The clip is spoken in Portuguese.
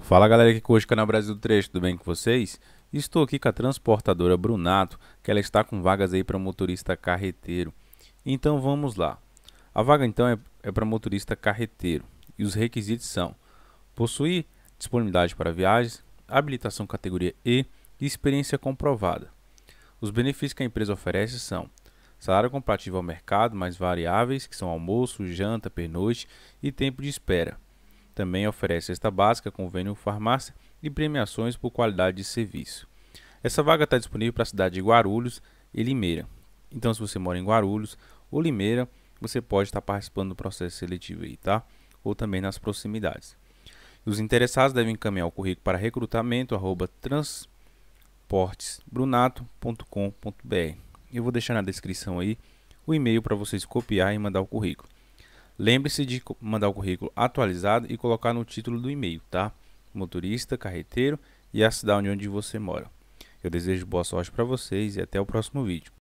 Fala galera que curte o canal Brasil do Trecho. tudo bem com vocês? Estou aqui com a transportadora Brunato, que ela está com vagas aí para motorista carreteiro. Então vamos lá. A vaga então é, é para motorista carreteiro e os requisitos são possuir disponibilidade para viagens, habilitação categoria E e experiência comprovada. Os benefícios que a empresa oferece são salário compatível ao mercado, mais variáveis, que são almoço, janta, pernoite e tempo de espera. Também oferece esta básica, convênio farmácia e premiações por qualidade de serviço. Essa vaga está disponível para a cidade de Guarulhos e Limeira. Então, se você mora em Guarulhos ou Limeira, você pode estar tá participando do processo seletivo aí, tá? Ou também nas proximidades. Os interessados devem encaminhar o currículo para recrutamento@transportesbrunato.com.br. Eu vou deixar na descrição aí o e-mail para vocês copiar e mandar o currículo. Lembre-se de mandar o currículo atualizado e colocar no título do e-mail, tá? Motorista, carreteiro e a cidade onde você mora. Eu desejo boa sorte para vocês e até o próximo vídeo.